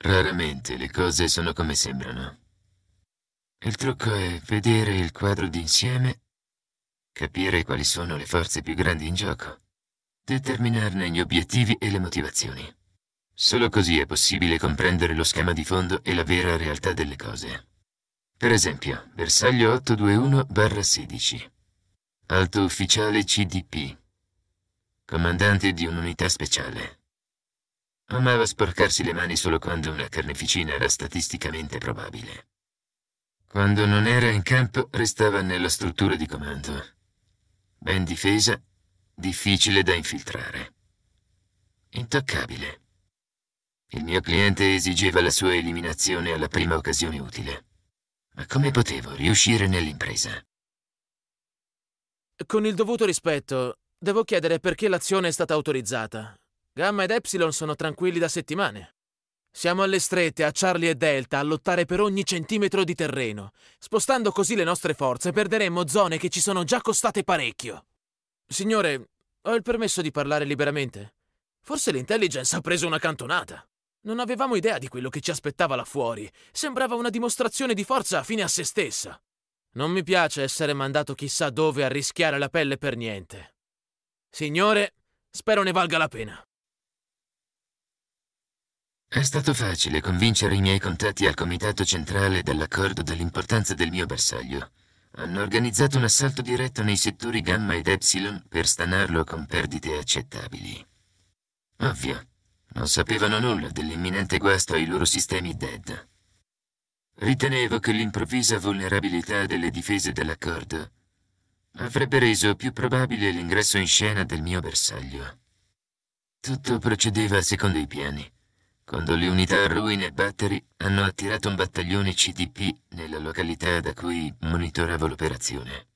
Raramente le cose sono come sembrano. Il trucco è vedere il quadro d'insieme, capire quali sono le forze più grandi in gioco, determinarne gli obiettivi e le motivazioni. Solo così è possibile comprendere lo schema di fondo e la vera realtà delle cose. Per esempio, bersaglio 821-16. Alto ufficiale CDP. Comandante di un'unità speciale. Amava sporcarsi le mani solo quando una carneficina era statisticamente probabile. Quando non era in campo, restava nella struttura di comando. Ben difesa, difficile da infiltrare. Intoccabile. Il mio cliente esigeva la sua eliminazione alla prima occasione utile. Ma come potevo riuscire nell'impresa? Con il dovuto rispetto, devo chiedere perché l'azione è stata autorizzata. Gamma ed Epsilon sono tranquilli da settimane. Siamo alle strette a Charlie e Delta a lottare per ogni centimetro di terreno. Spostando così le nostre forze perderemmo zone che ci sono già costate parecchio. Signore, ho il permesso di parlare liberamente? Forse l'intelligence ha preso una cantonata. Non avevamo idea di quello che ci aspettava là fuori. Sembrava una dimostrazione di forza fine a se stessa. Non mi piace essere mandato chissà dove a rischiare la pelle per niente. Signore, spero ne valga la pena. È stato facile convincere i miei contatti al comitato centrale dell'accordo dell'importanza del mio bersaglio. Hanno organizzato un assalto diretto nei settori Gamma ed Epsilon per stanarlo con perdite accettabili. Ovvio, non sapevano nulla dell'imminente guasto ai loro sistemi DED. Ritenevo che l'improvvisa vulnerabilità delle difese dell'accordo avrebbe reso più probabile l'ingresso in scena del mio bersaglio. Tutto procedeva secondo i piani quando le unità Ruin e Battery hanno attirato un battaglione CDP nella località da cui monitoravo l'operazione.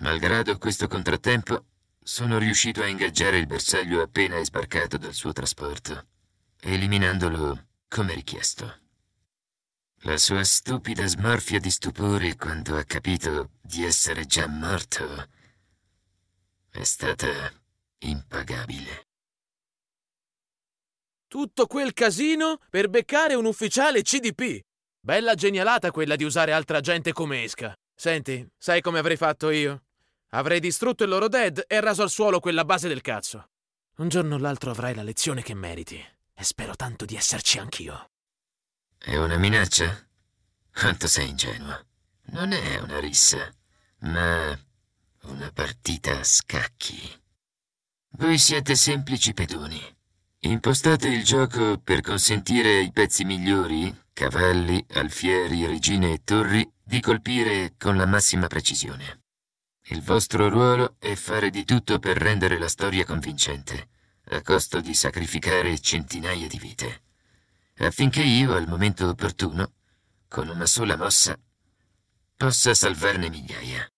Malgrado questo contrattempo, sono riuscito a ingaggiare il bersaglio appena esbarcato dal suo trasporto, eliminandolo come richiesto. La sua stupida smorfia di stupore quando ha capito di essere già morto è stata impagabile. Tutto quel casino per beccare un ufficiale CDP. Bella genialata quella di usare altra gente come esca. Senti, sai come avrei fatto io? Avrei distrutto il loro dead e raso al suolo quella base del cazzo. Un giorno o l'altro avrai la lezione che meriti. E spero tanto di esserci anch'io. È una minaccia? Quanto sei ingenua. Non è una rissa, ma una partita a scacchi. Voi siete semplici pedoni. Impostate il gioco per consentire ai pezzi migliori, cavalli, alfieri, regine e torri, di colpire con la massima precisione. Il vostro ruolo è fare di tutto per rendere la storia convincente, a costo di sacrificare centinaia di vite, affinché io, al momento opportuno, con una sola mossa, possa salvarne migliaia.